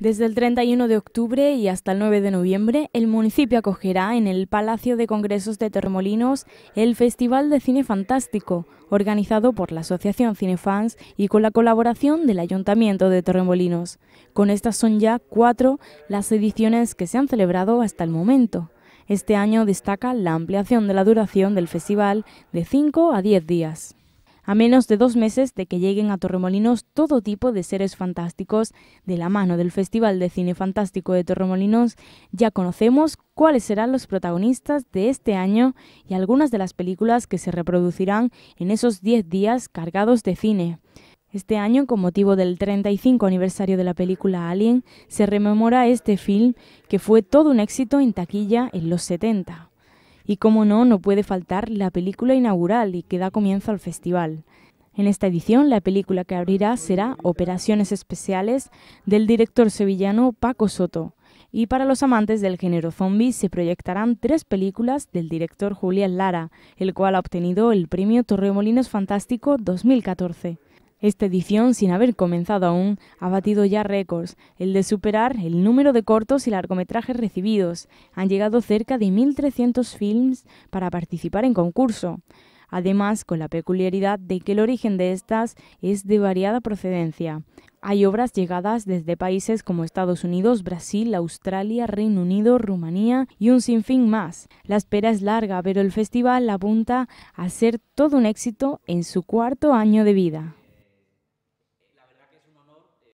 Desde el 31 de octubre y hasta el 9 de noviembre, el municipio acogerá en el Palacio de Congresos de Termolinos el Festival de Cine Fantástico, organizado por la Asociación Cinefans y con la colaboración del Ayuntamiento de Terremolinos. Con estas son ya cuatro las ediciones que se han celebrado hasta el momento. Este año destaca la ampliación de la duración del festival de 5 a 10 días a menos de dos meses de que lleguen a Torremolinos todo tipo de seres fantásticos. De la mano del Festival de Cine Fantástico de Torremolinos ya conocemos cuáles serán los protagonistas de este año y algunas de las películas que se reproducirán en esos 10 días cargados de cine. Este año, con motivo del 35 aniversario de la película Alien, se rememora este film que fue todo un éxito en taquilla en los 70. Y como no, no puede faltar la película inaugural y que da comienzo al festival. En esta edición, la película que abrirá será Operaciones Especiales del director sevillano Paco Soto. Y para los amantes del género zombie se proyectarán tres películas del director Julián Lara, el cual ha obtenido el premio Torremolinos Fantástico 2014. Esta edición, sin haber comenzado aún, ha batido ya récords, el de superar el número de cortos y largometrajes recibidos. Han llegado cerca de 1.300 films para participar en concurso. Además, con la peculiaridad de que el origen de estas es de variada procedencia. Hay obras llegadas desde países como Estados Unidos, Brasil, Australia, Reino Unido, Rumanía y un sinfín más. La espera es larga, pero el festival apunta a ser todo un éxito en su cuarto año de vida.